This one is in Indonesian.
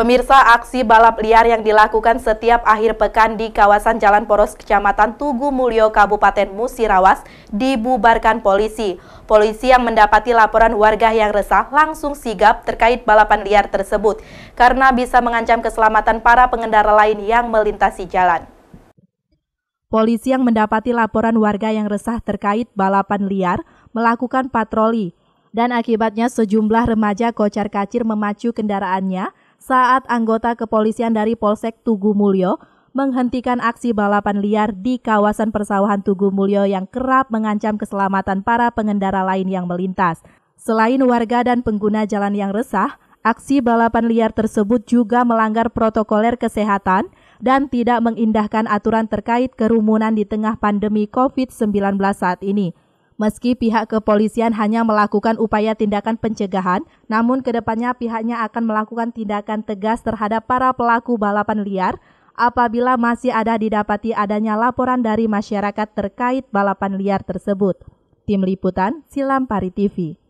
Pemirsa aksi balap liar yang dilakukan setiap akhir pekan di kawasan Jalan Poros Kecamatan Tugu Mulyo Kabupaten Musirawas dibubarkan polisi. Polisi yang mendapati laporan warga yang resah langsung sigap terkait balapan liar tersebut karena bisa mengancam keselamatan para pengendara lain yang melintasi jalan. Polisi yang mendapati laporan warga yang resah terkait balapan liar melakukan patroli dan akibatnya sejumlah remaja kocar-kacir memacu kendaraannya saat anggota kepolisian dari Polsek Tugu Mulyo menghentikan aksi balapan liar di kawasan persawahan Tugu Mulyo yang kerap mengancam keselamatan para pengendara lain yang melintas. Selain warga dan pengguna jalan yang resah, aksi balapan liar tersebut juga melanggar protokoler kesehatan dan tidak mengindahkan aturan terkait kerumunan di tengah pandemi COVID-19 saat ini. Meski pihak kepolisian hanya melakukan upaya tindakan pencegahan, namun kedepannya pihaknya akan melakukan tindakan tegas terhadap para pelaku balapan liar apabila masih ada didapati adanya laporan dari masyarakat terkait balapan liar tersebut. Tim Liputan Silampari TV